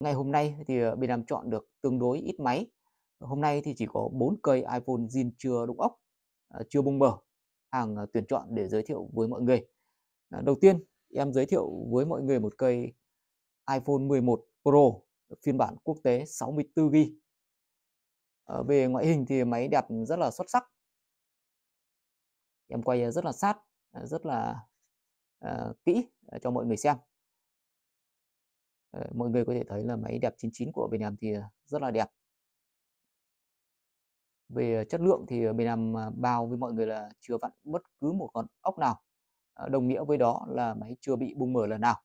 Ngày hôm nay thì bên ờ, Nam chọn được tương đối ít máy. Hôm nay thì chỉ có 4 cây iPhone zin chưa đụng ốc, ờ, chưa bung mở, hàng ờ, tuyển chọn để giới thiệu với mọi người. Đầu tiên em giới thiệu với mọi người một cây iPhone 11 Pro phiên bản quốc tế 64GB. Về ngoại hình thì máy đẹp rất là xuất sắc. Em quay rất là sát, rất là uh, kỹ cho mọi người xem. Ờ, mọi người có thể thấy là máy đẹp 99 của bên em thì ờ, rất là đẹp về ờ, chất lượng thì bên em bao với mọi người là chưa vặn bất cứ một con ốc nào đồng nghĩa với đó là máy chưa bị bung mở lần nào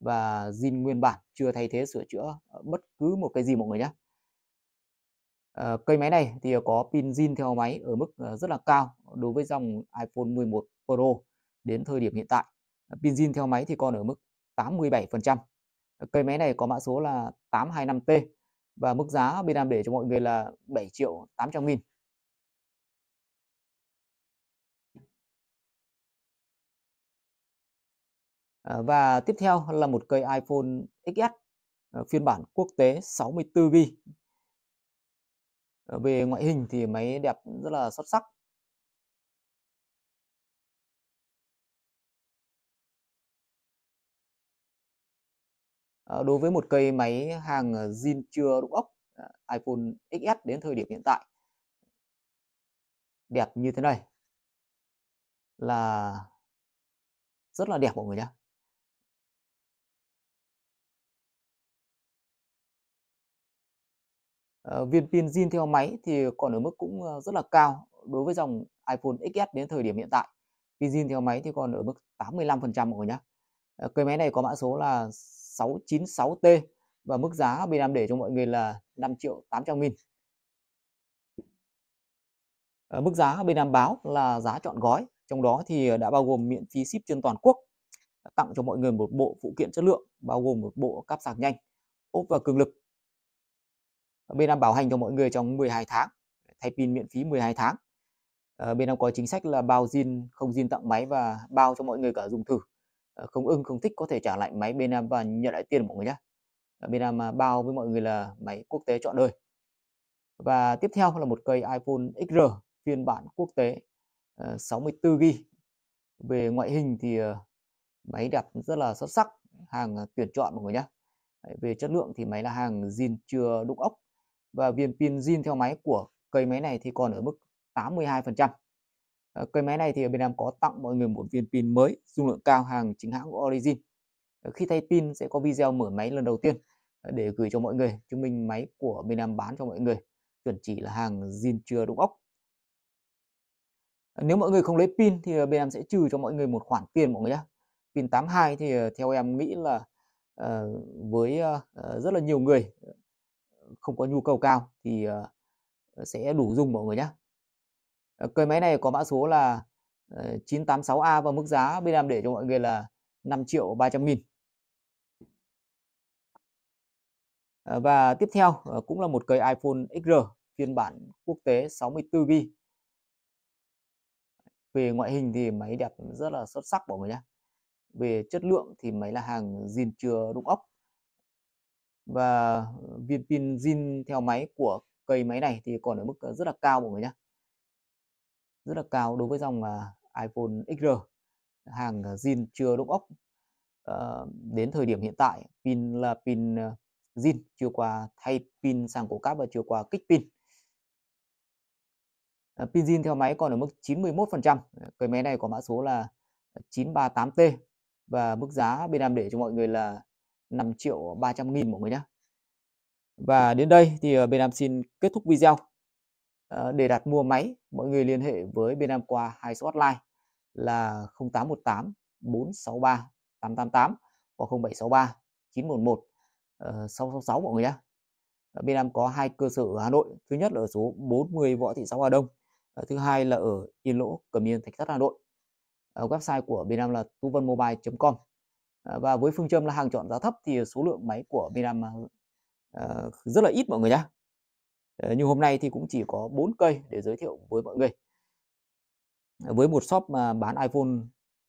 và zin nguyên bản chưa thay thế sửa chữa bất cứ một cái gì mọi người nhé cây máy này thì có pin zin theo máy ở mức rất là cao đối với dòng iPhone 11 Pro đến thời điểm hiện tại pin zin theo máy thì còn ở mức 87% Cây máy này có mã số là 825T và mức giá bên em để cho mọi người là 7 triệu 800 nghìn. À, và tiếp theo là một cây iPhone XS à, phiên bản quốc tế 64GB. Ờ, về ngoại hình thì máy đẹp rất là xuất sắc Ờ, đối với một cây máy hàng ờ, zin chưa đụng ốc ờ, iPhone XS đến thời điểm hiện tại đẹp như thế này là rất là đẹp mọi người nhé viên pin zin theo máy thì còn ở mức cũng rất là cao đối với dòng iPhone XS đến thời điểm hiện tại pin zin theo máy thì còn ở mức 85% mọi người nhé cây máy này có mã số là 696T và mức giá bên em để cho mọi người là 5 triệu 800 nghìn ở ờ, mức giá bên em báo là giá chọn gói trong đó thì ờ, đã bao gồm miễn phí ship trên toàn quốc tặng cho mọi người một bộ phụ kiện chất lượng bao gồm một bộ cáp sạc nhanh ốp và cường lực ờ, bên em bảo hành cho mọi người trong 12 tháng thay pin miễn phí 12 tháng bên em có chính sách là bao zin không zin tặng máy và bao cho mọi người cả dùng thử Ờ, không ưng không thích có thể trả lại máy bên em và nhận lại tiền của mọi người nhé ờ, bên em bao với mọi người là máy quốc tế chọn đời và tiếp theo là một cây iPhone XR phiên bản quốc tế 64GB ờ, về ngoại hình thì máy đẹp rất là xuất sắc hàng tuyển chọn mọi người nhé về chất lượng thì máy là hàng zin chưa đúc ốc và viên pin zin theo máy của cây máy này thì còn ở mức 82% Ờ, cây máy này thì ở Việt Nam có tặng mọi người một viên pin mới dung lượng cao hàng chính hãng của Origin ờ, khi thay pin sẽ có video mở máy lần đầu tiên ờ, để gửi cho mọi người chứng minh máy của bên em bán cho mọi người chuẩn chỉ là hàng zin chưa đúng ốc nếu mọi người không lấy pin thì bên em sẽ trừ cho mọi người một khoản tiền mọi người nhé pin 82 thì theo em nghĩ là uh, với uh, rất là nhiều người không có nhu cầu cao thì uh, sẽ đủ dùng mọi người nhé Ờ, cây máy này có mã số là 986A ờ, và mức giá bên em để cho mọi người là 5 triệu 300 nghìn. Ờ, và tiếp theo cũng là một cây iPhone XR phiên bản quốc tế 64GB. Về ngoại hình thì máy đẹp rất là xuất sắc mọi người nhé. Về chất lượng thì máy là hàng zin chưa đụng ốc. Và viên pin zin theo máy của cây máy này thì còn ở mức rất là cao mọi người nhé rất là cao đối với dòng à, iPhone XR hàng à, zin chưa đúc ốc ờ, đến thời điểm hiện tại pin là pin à, zin chưa qua thay pin sang cổ cáp và chưa qua kích pin ờ, pin zin theo máy còn ở mức 91% cái máy này có mã số là 938T và mức giá bên em để cho mọi người là 5 triệu 300 nghìn mọi người nhé và đến đây thì ờ, bên em xin kết thúc video Ờ, để đặt mua máy, mọi người liên hệ với bên em qua hai số hotline là 0818 463 888 hoặc 0763 911 666 mọi người nhé. Ờ, bên em có hai cơ sở ở Hà Nội, thứ nhất là ở số 40 Võ Thị Sáu Hà Đông, ờ, thứ hai là ở Yên Lỗ, Cẩm Yên, Thạch Thất Hà Nội. Website của bên em là tuvanmobile.com và với phương châm là hàng chọn giá thấp thì số lượng máy của bên em rất là ít mọi người nhé Ờ, như hôm nay thì cũng chỉ có bốn cây để giới thiệu với mọi người ờ, với một shop mà bán iPhone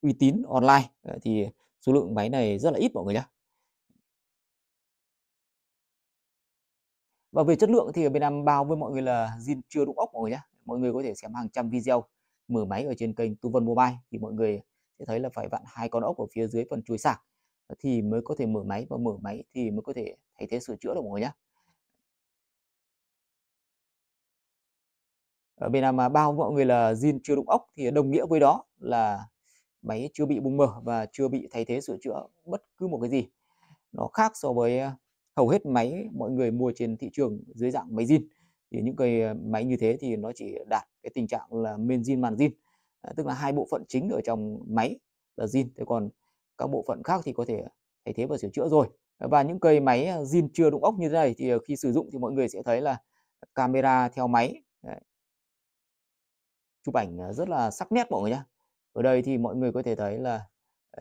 uy tín online ờ, thì số lượng máy này rất là ít mọi người nhé và về chất lượng thì ở bên Nam bao với mọi người là zin chưa đụng ốc mọi người nhé mọi người có thể xem hàng trăm video mở máy ở trên kênh Tu vấn mobile thì mọi người sẽ thấy là phải vặn hai con ốc ở phía dưới phần chuối sạc thì mới có thể mở máy và mở máy thì mới có thể thay thế sửa chữa được mọi người nhé ở bên mà bao mọi người là zin chưa đụng ốc thì đồng nghĩa với đó là máy chưa bị bùng mở và chưa bị thay thế sửa chữa bất cứ một cái gì nó khác so với ờ, hầu hết máy mọi người mua trên thị trường dưới dạng máy zin thì những cái ờ, máy như thế thì nó chỉ đạt cái tình trạng là men zin màn zin à, tức là hai bộ phận chính ở trong máy là zin thế còn các bộ phận khác thì có thể thay thế và sửa chữa rồi và những cây máy zin chưa đụng ốc như thế này thì khi sử dụng thì mọi người sẽ thấy là camera theo máy chụp ảnh à, rất là sắc nét mọi người nhé ở đây thì mọi người có thể thấy là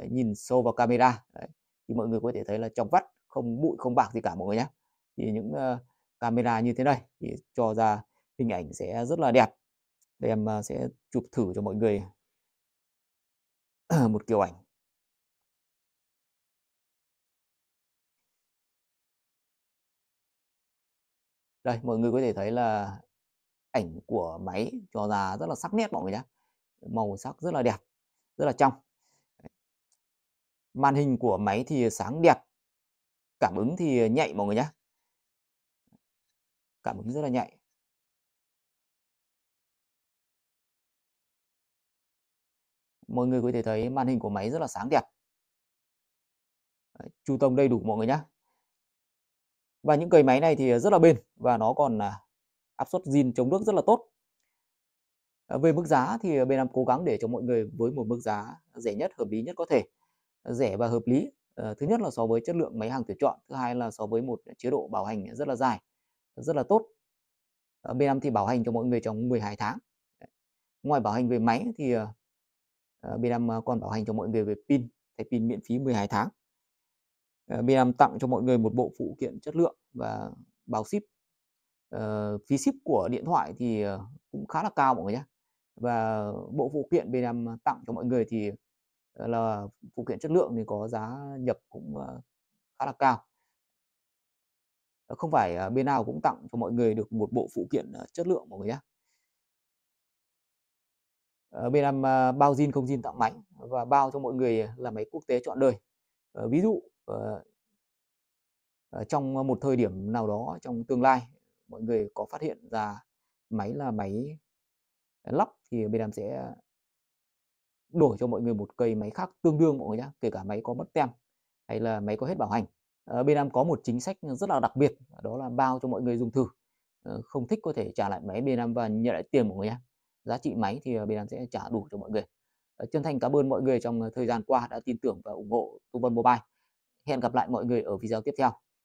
nhìn sâu vào camera đấy, thì mọi người có thể thấy là trong vắt không bụi không bạc gì cả mọi người nhé thì những uh, camera như thế này thì cho ra hình ảnh sẽ rất là đẹp đây em uh, sẽ chụp thử cho mọi người một kiểu ảnh đây mọi người có thể thấy là ảnh của máy cho ra rất là sắc nét mọi người nhé màu sắc rất là đẹp rất là trong màn hình của máy thì sáng đẹp cảm ứng thì nhạy mọi người nhé cảm ứng rất là nhạy mọi người có thể thấy màn hình của máy rất là sáng đẹp chu tông đầy đủ mọi người nhé và những cây máy này thì rất là bền và nó còn à, áp suất zin chống nước rất là tốt ờ, về mức giá thì bên em cố gắng để cho mọi người với một mức giá rẻ nhất hợp lý nhất có thể ờ, rẻ và hợp lý ờ, thứ nhất là so với chất lượng máy hàng tuyển chọn thứ hai là so với một chế độ bảo hành rất là dài rất là tốt à, bên em thì bảo hành cho mọi người trong 12 tháng ngoài bảo hành về máy thì à, bên em còn bảo hành cho mọi người về pin thay pin miễn phí 12 tháng bên em tặng cho mọi người một bộ phụ kiện chất lượng và bảo ship uh, phí ship của điện thoại thì ờ, cũng khá là cao mọi người nhé và bộ phụ kiện bên em tặng cho mọi người thì ờ, là phụ kiện chất lượng thì có giá nhập cũng khá là cao không phải bên nào cũng tặng cho mọi người được một bộ phụ kiện chất lượng mọi người nhé bên em bao zin không zin tặng máy và bao cho mọi người là máy quốc tế chọn đời ví dụ trong một thời điểm nào đó trong tương lai mọi người có phát hiện ra máy là máy lắp thì bên em sẽ đổi cho mọi người một cây máy khác tương đương mọi người nhé kể cả máy có mất tem hay là máy có hết bảo hành à, bên em có một chính sách rất là đặc biệt đó là bao cho mọi người dùng thử ờ, không thích có thể trả lại máy bên em và nhận lại tiền mọi người nhé giá trị máy thì ờ, bên em sẽ trả đủ cho mọi người chân thành cảm ơn mọi người trong thời gian qua đã tin tưởng và ủng hộ Tuấn Vân Mobile hẹn gặp lại mọi người ở video tiếp theo